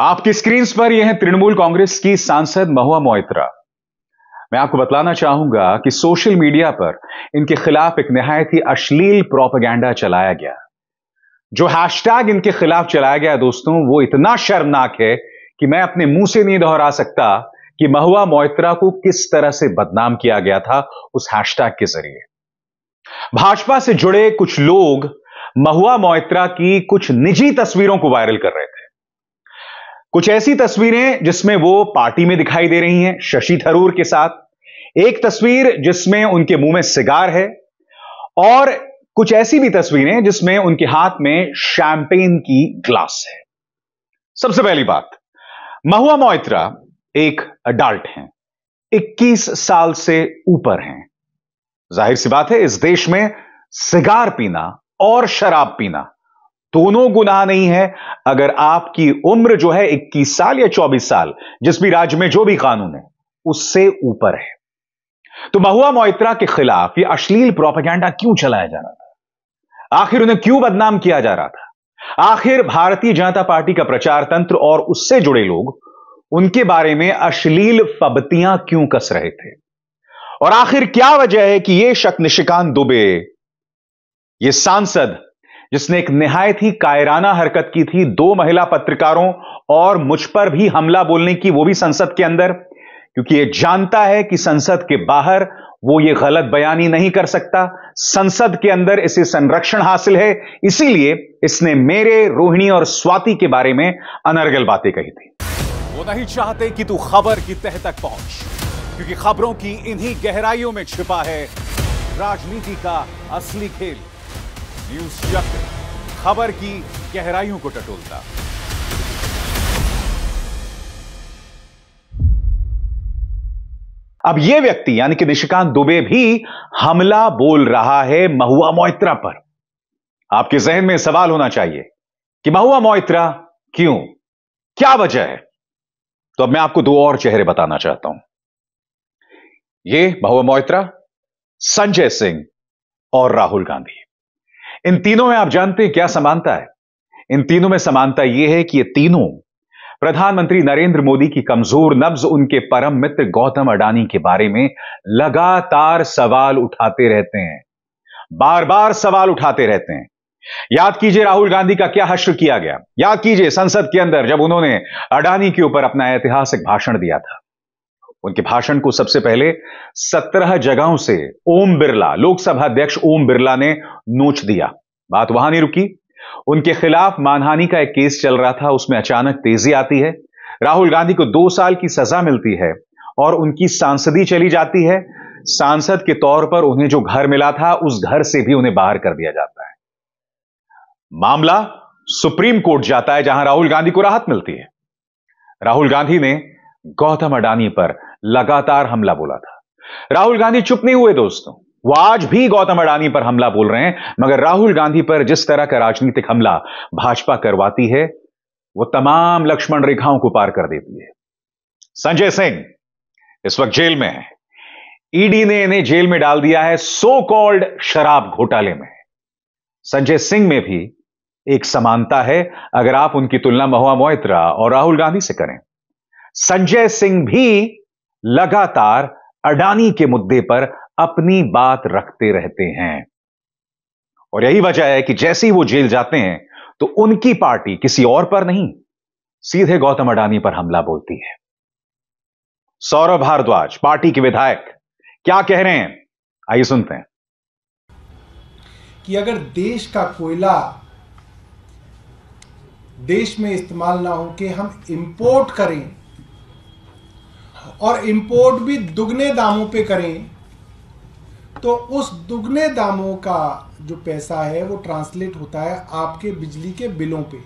आपकी स्क्रीन पर यह है तृणमूल कांग्रेस की सांसद महुआ मोइत्रा मैं आपको बतलाना चाहूंगा कि सोशल मीडिया पर इनके खिलाफ एक नहायत ही अश्लील प्रोपेगेंडा चलाया गया जो हैशटैग इनके खिलाफ चलाया गया दोस्तों वो इतना शर्मनाक है कि मैं अपने मुंह से नहीं दोहरा सकता कि महुआ मोइत्रा को किस तरह से बदनाम किया गया था उस हैशटैग के जरिए भाजपा से जुड़े कुछ लोग महुआ मोइत्रा की कुछ निजी तस्वीरों को वायरल कर रहे थे कुछ ऐसी तस्वीरें जिसमें वो पार्टी में दिखाई दे रही हैं शशि थरूर के साथ एक तस्वीर जिसमें उनके मुंह में सिगार है और कुछ ऐसी भी तस्वीरें जिसमें उनके हाथ में शैंपेन की ग्लास है सबसे पहली बात महुआ मोइत्रा एक अडल्ट हैं 21 साल से ऊपर हैं जाहिर सी बात है इस देश में सिगार पीना और शराब पीना दोनों गुनाह नहीं है अगर आपकी उम्र जो है 21 साल या 24 साल जिस भी राज्य में जो भी कानून है उससे ऊपर है तो महुआ मोइत्रा के खिलाफ यह अश्लील प्रोपेगेंडा क्यों चलाया जा रहा था आखिर उन्हें क्यों बदनाम किया जा रहा था आखिर भारतीय जनता पार्टी का प्रचार तंत्र और उससे जुड़े लोग उनके बारे में अश्लील पबतियां क्यों कस रहे थे और आखिर क्या वजह है कि यह शक निशिकांत दुबे ये सांसद जिसने एक निहायत ही कायराना हरकत की थी दो महिला पत्रकारों और मुझ पर भी हमला बोलने की वो भी संसद के अंदर क्योंकि ये जानता है कि संसद के बाहर वो ये गलत बयानी नहीं कर सकता संसद के अंदर इसे संरक्षण हासिल है इसीलिए इसने मेरे रोहिणी और स्वाति के बारे में अनर्गल बातें कही थी वो नहीं चाहते कि तू खबर की तह तक पहुंच क्योंकि खबरों की इन्हीं गहराइयों में छिपा है राजनीति का असली खेल न्यूज चक्र खबर की गहराइयों को टटोलता अब यह व्यक्ति यानी कि निशिकांत दुबे भी हमला बोल रहा है महुआ मोइत्रा पर आपके जहन में सवाल होना चाहिए कि महुआ मोइत्रा क्यों क्या वजह है तो अब मैं आपको दो और चेहरे बताना चाहता हूं ये महुआ मोइत्रा संजय सिंह और राहुल गांधी इन तीनों में आप जानते हैं क्या समानता है इन तीनों में समानता यह है कि ये तीनों प्रधानमंत्री नरेंद्र मोदी की कमजोर नब्ज उनके परम मित्र गौतम अडानी के बारे में लगातार सवाल उठाते रहते हैं बार बार सवाल उठाते रहते हैं याद कीजिए राहुल गांधी का क्या हश्र किया गया याद कीजिए संसद के अंदर जब उन्होंने अडानी के ऊपर अपना ऐतिहासिक भाषण दिया था उनके भाषण को सबसे पहले सत्रह जगहों से ओम बिरला लोकसभा अध्यक्ष ओम बिरला ने नोच दिया बात वहां नहीं रुकी उनके खिलाफ मानहानि का एक केस चल रहा था उसमें अचानक तेजी आती है राहुल गांधी को दो साल की सजा मिलती है और उनकी सांसदी चली जाती है सांसद के तौर पर उन्हें जो घर मिला था उस घर से भी उन्हें बाहर कर दिया जाता है मामला सुप्रीम कोर्ट जाता है जहां राहुल गांधी को राहत मिलती है राहुल गांधी ने गौतम अडानी पर लगातार हमला बोला था राहुल गांधी चुप नहीं हुए दोस्तों वो आज भी गौतम अडानी पर हमला बोल रहे हैं मगर राहुल गांधी पर जिस तरह का राजनीतिक हमला भाजपा करवाती है वो तमाम लक्ष्मण रेखाओं को पार कर देती है संजय सिंह इस वक्त जेल में है ईडी ने इन्हें जेल में डाल दिया है सो कॉल्ड शराब घोटाले में संजय सिंह में भी एक समानता है अगर आप उनकी तुलना महुआ मोहित्रा और राहुल गांधी से करें संजय सिंह भी लगातार अडानी के मुद्दे पर अपनी बात रखते रहते हैं और यही वजह है कि जैसे ही वो जेल जाते हैं तो उनकी पार्टी किसी और पर नहीं सीधे गौतम अडानी पर हमला बोलती है सौरभ भारद्वाज पार्टी के विधायक क्या कह रहे हैं आइए सुनते हैं कि अगर देश का कोयला देश में इस्तेमाल ना हो के हम इंपोर्ट करें और इंपोर्ट भी दुगने दामों पे करें तो उस दुगने दामों का जो पैसा है वो ट्रांसलेट होता है आपके बिजली के बिलों पे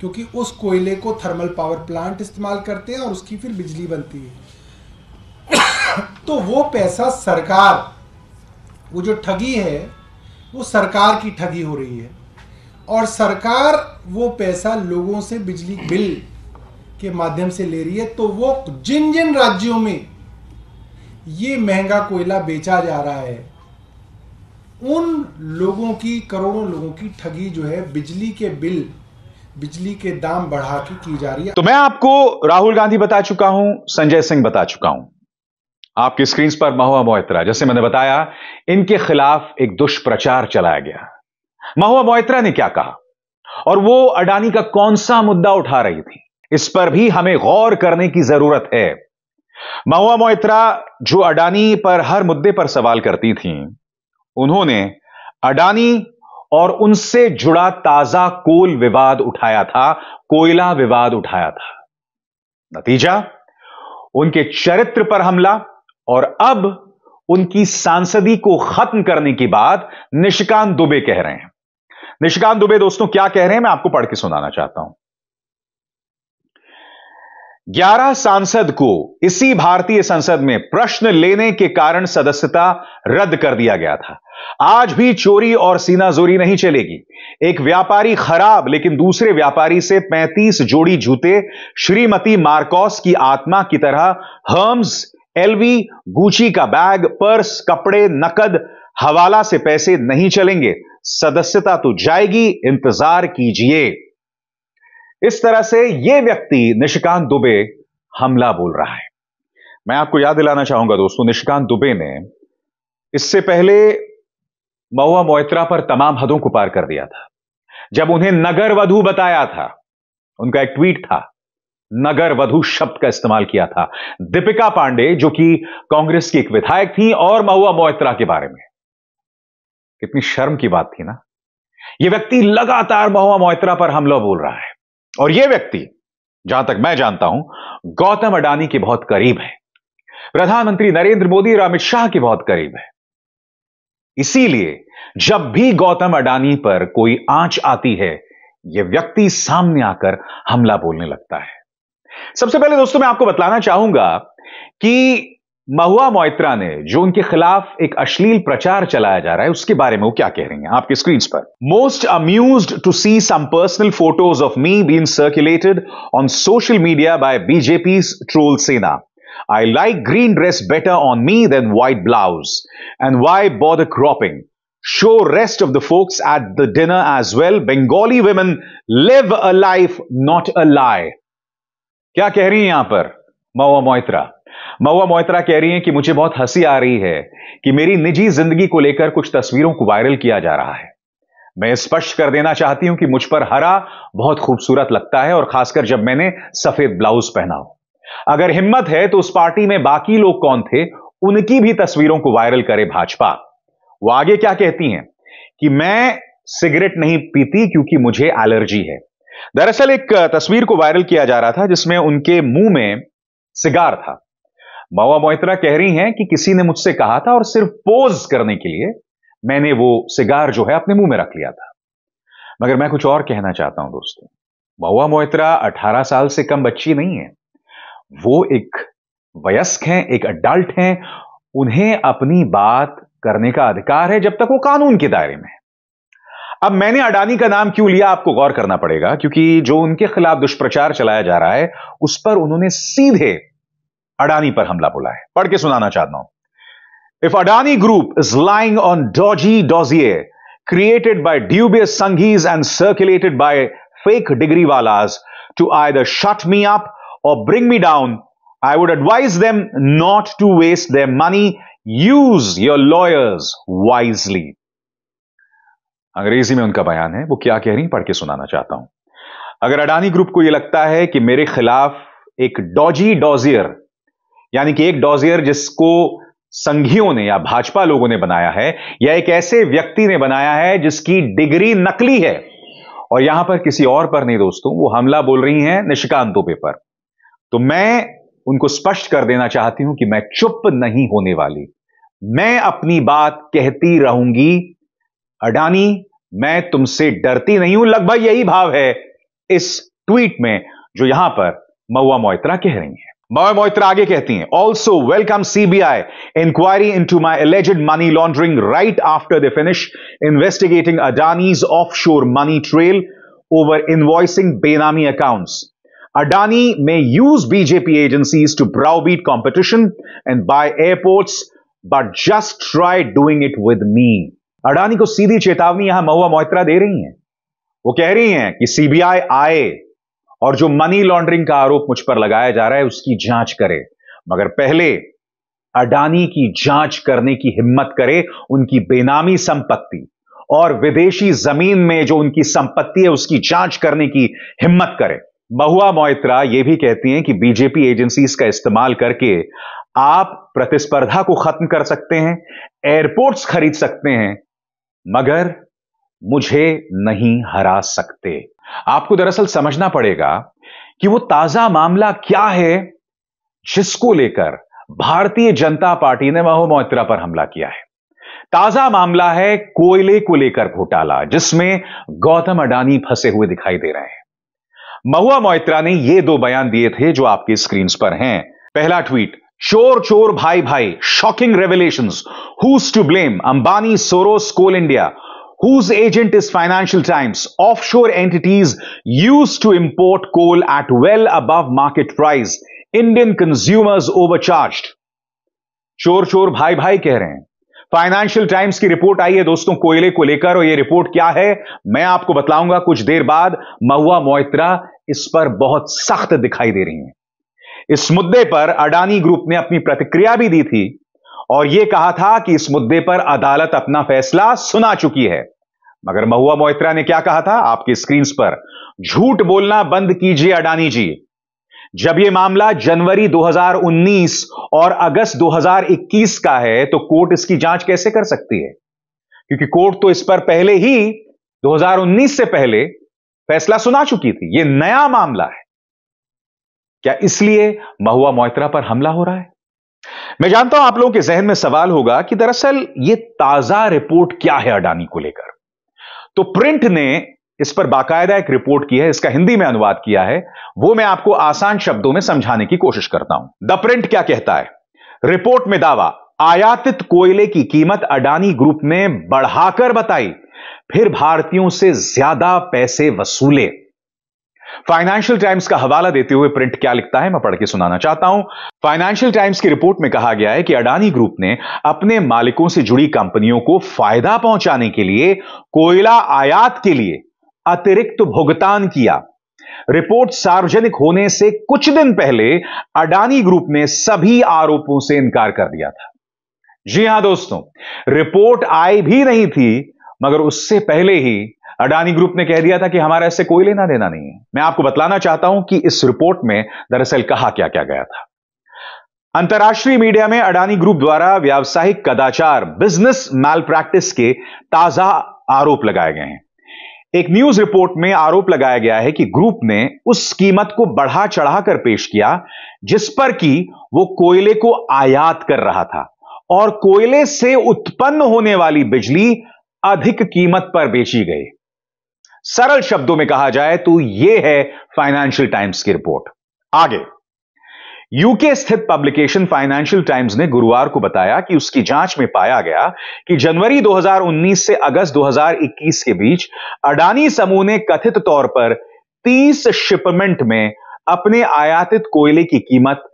क्योंकि उस कोयले को थर्मल पावर प्लांट इस्तेमाल करते हैं और उसकी फिर बिजली बनती है तो वो पैसा सरकार वो जो ठगी है वो सरकार की ठगी हो रही है और सरकार वो पैसा लोगों से बिजली बिल के माध्यम से ले रही है तो वो जिन जिन राज्यों में ये महंगा कोयला बेचा जा रहा है उन लोगों की करोड़ों लोगों की ठगी जो है बिजली के बिल बिजली के दाम बढ़ा के की जा रही है तो मैं आपको राहुल गांधी बता चुका हूं संजय सिंह बता चुका हूं आपकी स्क्रीन पर महुआ मोहित्रा जैसे मैंने बताया इनके खिलाफ एक दुष्प्रचार चलाया गया महुआ मोहित्रा ने क्या कहा और वो अडानी का कौन सा मुद्दा उठा रही थी इस पर भी हमें गौर करने की जरूरत है महुआ मोहित्रा जो अडानी पर हर मुद्दे पर सवाल करती थीं, उन्होंने अडानी और उनसे जुड़ा ताजा कोल विवाद उठाया था कोयला विवाद उठाया था नतीजा उनके चरित्र पर हमला और अब उनकी सांसदी को खत्म करने की बात निशिकांत दुबे कह रहे हैं निशिकांत दुबे दोस्तों क्या कह रहे हैं मैं आपको पढ़ के सुनाना चाहता हूं 11 सांसद को इसी भारतीय संसद में प्रश्न लेने के कारण सदस्यता रद्द कर दिया गया था आज भी चोरी और सीनाजोरी नहीं चलेगी एक व्यापारी खराब लेकिन दूसरे व्यापारी से 35 जोड़ी जूते श्रीमती मार्कोस की आत्मा की तरह हर्म्स एलवी गुची का बैग पर्स कपड़े नकद हवाला से पैसे नहीं चलेंगे सदस्यता तो जाएगी इंतजार कीजिए इस तरह से यह व्यक्ति निशिकांत दुबे हमला बोल रहा है मैं आपको याद दिलाना चाहूंगा दोस्तों निशिकांत दुबे ने इससे पहले महुआ मोहित्रा पर तमाम हदों को पार कर दिया था जब उन्हें नगर वधु बताया था उनका एक ट्वीट था नगर वधु शब्द का इस्तेमाल किया था दीपिका पांडे जो कि कांग्रेस की एक विधायक थी और महुआ मोहित्रा के बारे में कितनी शर्म की बात थी ना यह व्यक्ति लगातार महुआ मोहित्रा पर हमला बोल रहा है और यह व्यक्ति जहां तक मैं जानता हूं गौतम अडानी के बहुत करीब है प्रधानमंत्री नरेंद्र मोदी और अमित शाह के बहुत करीब है इसीलिए जब भी गौतम अडानी पर कोई आंच आती है यह व्यक्ति सामने आकर हमला बोलने लगता है सबसे पहले दोस्तों मैं आपको बतलाना चाहूंगा कि महुआ मोइत्रा ने जो उनके खिलाफ एक अश्लील प्रचार चलाया जा रहा है उसके बारे में वो क्या कह रही हैं आपके स्क्रीन पर most amused to see some personal photos of me been circulated on social media by BJP troll sena I like green dress better on me than white blouse and why bother cropping show rest of the folks at the dinner as well Bengali women live a life not a lie क्या कह रही है यहां पर महुआ मोइत्रा महुआ मोहित्रा कह रही हैं कि मुझे बहुत हंसी आ रही है कि मेरी निजी जिंदगी को लेकर कुछ तस्वीरों को वायरल किया जा रहा है मैं स्पष्ट कर देना चाहती हूं कि मुझ पर हरा बहुत खूबसूरत लगता है और खासकर जब मैंने सफेद ब्लाउज पहना हो अगर हिम्मत है तो उस पार्टी में बाकी लोग कौन थे उनकी भी तस्वीरों को वायरल करे भाजपा वो आगे क्या कहती हैं कि मैं सिगरेट नहीं पीती क्योंकि मुझे एलर्जी है दरअसल एक तस्वीर को वायरल किया जा रहा था जिसमें उनके मुंह में सिगार था मावा मोहित्रा कह रही हैं कि किसी ने मुझसे कहा था और सिर्फ पोज करने के लिए मैंने वो सिगार जो है अपने मुंह में रख लिया था मगर मैं कुछ और कहना चाहता हूं दोस्तों महुआ मोहित्रा 18 साल से कम बच्ची नहीं है वो एक वयस्क हैं एक अडल्ट हैं उन्हें अपनी बात करने का अधिकार है जब तक वो कानून के दायरे में अब मैंने अडानी का नाम क्यों लिया आपको गौर करना पड़ेगा क्योंकि जो उनके खिलाफ दुष्प्रचार चलाया जा रहा है उस पर उन्होंने सीधे अडानी पर हमला बोला है पढ़ के सुनाना चाहता हूं if Adani group is lying on dodgy dossier created by dubious Sanghis and circulated by fake degree wallahs to I the shut me up और bring me down I would advise them not to waste them money use your lawyers wisely अंग्रेजी में उनका बयान है वो क्या कह रही पढ़ के सुनाना चाहता हूं अगर अडानी ग्रुप को यह लगता है कि मेरे खिलाफ एक डॉजी डॉजियर यानी कि एक डॉजियर जिसको संघियों ने या भाजपा लोगों ने बनाया है या एक ऐसे व्यक्ति ने बनाया है जिसकी डिग्री नकली है और यहां पर किसी और पर नहीं दोस्तों वो हमला बोल रही हैं निशिकांतों पे पर तो मैं उनको स्पष्ट कर देना चाहती हूं कि मैं चुप नहीं होने वाली मैं अपनी बात कहती रहूंगी अडानी मैं तुमसे डरती नहीं हूं लगभग यही भाव है इस ट्वीट में जो यहां पर मऊआ मोइत्रा कह रही है मॉय मोहित्रा आगे कहती हैं also welcome CBI inquiry into my alleged money laundering right after the finish investigating Adani's offshore money trail over invoicing benami accounts Adani में use BJP agencies to browbeat competition and buy airports but just try doing it with me Adani को सीधी चेतावनी यहां महुआ मोहित्रा दे रही हैं वो कह रही हैं कि सीबीआई आए और जो मनी लॉन्ड्रिंग का आरोप मुझ पर लगाया जा रहा है उसकी जांच करे मगर पहले अडानी की जांच करने की हिम्मत करे उनकी बेनामी संपत्ति और विदेशी जमीन में जो उनकी संपत्ति है उसकी जांच करने की हिम्मत करे महुआ मोइत्रा यह भी कहती हैं कि बीजेपी एजेंसीज का इस्तेमाल करके आप प्रतिस्पर्धा को खत्म कर सकते हैं एयरपोर्ट्स खरीद सकते हैं मगर मुझे नहीं हरा सकते आपको दरअसल समझना पड़ेगा कि वो ताजा मामला क्या है जिसको लेकर भारतीय जनता पार्टी ने महो मोहित्रा पर हमला किया है ताजा मामला है कोयले को लेकर घोटाला जिसमें गौतम अडानी फंसे हुए दिखाई दे रहे हैं महुआ मोहित्रा ने ये दो बयान दिए थे जो आपके स्क्रीन पर हैं पहला ट्वीट चोर चोर भाई भाई shocking revelation who's to blame Ambani Soros Coal India whose agent is Financial Times, offshore entities used to import coal at well above market price. Indian consumers overcharged. चोर चोर भाई भाई कह रहे हैं फाइनेंशियल टाइम्स की रिपोर्ट आई है दोस्तों कोयले को लेकर और ये रिपोर्ट क्या है मैं आपको बताऊंगा कुछ देर बाद महुआ मोहित्रा इस पर बहुत सख्त दिखाई दे रही है इस मुद्दे पर अडानी ग्रुप ने अपनी प्रतिक्रिया भी दी थी और यह कहा था कि इस मुद्दे पर अदालत अपना फैसला सुना चुकी है मगर महुआ मोहित्रा ने क्या कहा था आपकी स्क्रीन पर झूठ बोलना बंद कीजिए अडानी जी जब यह मामला जनवरी 2019 और अगस्त 2021 का है तो कोर्ट इसकी जांच कैसे कर सकती है क्योंकि कोर्ट तो इस पर पहले ही 2019 से पहले फैसला सुना चुकी थी यह नया मामला है क्या इसलिए महुआ मोहित्रा पर हमला हो रहा है मैं जानता हूं आप लोगों के जहन में सवाल होगा कि दरअसल यह ताजा रिपोर्ट क्या है अडानी को लेकर तो प्रिंट ने इस पर बाकायदा एक रिपोर्ट की है इसका हिंदी में अनुवाद किया है वो मैं आपको आसान शब्दों में समझाने की कोशिश करता हूं द प्रिंट क्या कहता है रिपोर्ट में दावा आयातित कोयले की कीमत अडानी ग्रुप ने बढ़ाकर बताई फिर भारतीयों से ज्यादा पैसे वसूले फाइनेंशियल टाइम्स का हवाला देते हुए प्रिंट क्या लिखता है मैं पढ़ के सुनाना चाहता हूं फाइनेंशियल टाइम्स की रिपोर्ट में कहा गया है कि अडानी ग्रुप ने अपने मालिकों से जुड़ी कंपनियों को फायदा पहुंचाने के लिए कोयला आयात के लिए अतिरिक्त भुगतान किया रिपोर्ट सार्वजनिक होने से कुछ दिन पहले अडानी ग्रुप ने सभी आरोपों से इनकार कर दिया था जी हां दोस्तों रिपोर्ट आई भी नहीं थी मगर उससे पहले ही अडानी ग्रुप ने कह दिया था कि हमारा इससे कोई लेना देना नहीं है मैं आपको बतलाना चाहता हूं कि इस रिपोर्ट में दरअसल कहा क्या क्या गया था अंतर्राष्ट्रीय मीडिया में अडानी ग्रुप द्वारा व्यावसायिक कदाचार बिजनेस मैल प्रैक्टिस के ताजा आरोप लगाए गए हैं एक न्यूज रिपोर्ट में आरोप लगाया गया है कि ग्रुप ने उस कीमत को बढ़ा चढ़ाकर पेश किया जिस पर कि वो कोयले को आयात कर रहा था और कोयले से उत्पन्न होने वाली बिजली अधिक कीमत पर बेची गई सरल शब्दों में कहा जाए तो यह है फाइनेंशियल टाइम्स की रिपोर्ट आगे यूके स्थित पब्लिकेशन फाइनेंशियल टाइम्स ने गुरुवार को बताया कि उसकी जांच में पाया गया कि जनवरी 2019 से अगस्त 2021 के बीच अडानी समूह ने कथित तौर पर 30 शिपमेंट में अपने आयातित कोयले की कीमत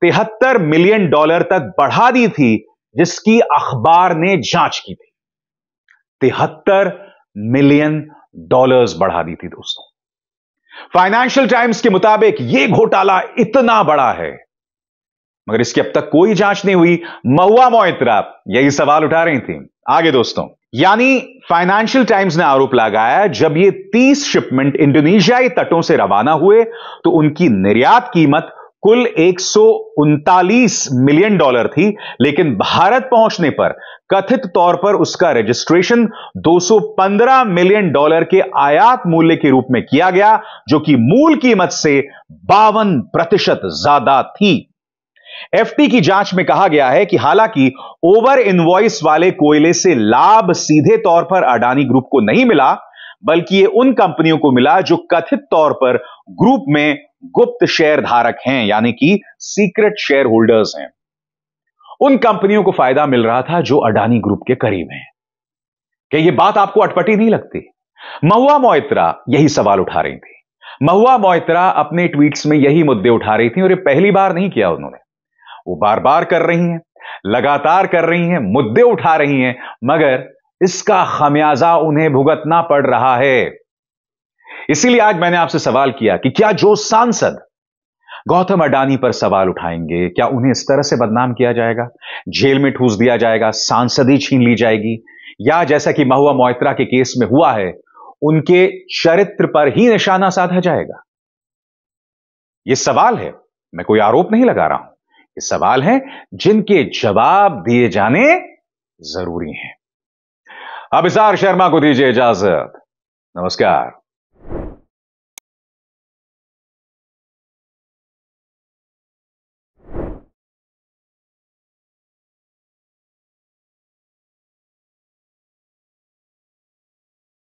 तिहत्तर मिलियन डॉलर तक बढ़ा दी थी जिसकी अखबार ने जांच की थी तिहत्तर मिलियन डॉलर्स बढ़ा दी थी दोस्तों फाइनेंशियल टाइम्स के मुताबिक यह घोटाला इतना बड़ा है मगर इसकी अब तक कोई जांच नहीं हुई महुआ मोइत्रा यही सवाल उठा रही थी आगे दोस्तों यानी फाइनेंशियल टाइम्स ने आरोप लगाया जब ये 30 शिपमेंट इंडोनेशियाई तटों से रवाना हुए तो उनकी निर्यात कीमत कुल एक मिलियन डॉलर थी लेकिन भारत पहुंचने पर कथित तौर पर उसका रजिस्ट्रेशन 215 मिलियन डॉलर के आयात मूल्य के रूप में किया गया जो कि मूल कीमत से बावन प्रतिशत ज्यादा थी एफटी की जांच में कहा गया है कि हालांकि ओवर इनवॉइस वाले कोयले से लाभ सीधे तौर पर अडानी ग्रुप को नहीं मिला बल्कि ये उन कंपनियों को मिला जो कथित तौर पर ग्रुप में गुप्त शेयर धारक हैं यानी कि सीक्रेट शेयर होल्डर्स हैं उन कंपनियों को फायदा मिल रहा था जो अडानी ग्रुप के करीब हैं क्या यह बात आपको अटपटी नहीं लगती महुआ मोइत्रा यही सवाल उठा रही थी महुआ मोइत्रा अपने ट्वीट्स में यही मुद्दे उठा रही थी और ये पहली बार नहीं किया उन्होंने वो बार बार कर रही हैं लगातार कर रही हैं मुद्दे उठा रही हैं मगर इसका खमियाजा उन्हें भुगतना पड़ रहा है इसीलिए आज मैंने आपसे सवाल किया कि क्या जो सांसद गौतम अडानी पर सवाल उठाएंगे क्या उन्हें इस तरह से बदनाम किया जाएगा जेल में ठूस दिया जाएगा सांसद ही छीन ली जाएगी या जैसा कि महुआ मोहित्रा के केस में हुआ है उनके चरित्र पर ही निशाना साधा जाएगा यह सवाल है मैं कोई आरोप नहीं लगा रहा हूं ये सवाल है जिनके जवाब दिए जाने जरूरी हैं अब शर्मा को दीजिए इजाजत नमस्कार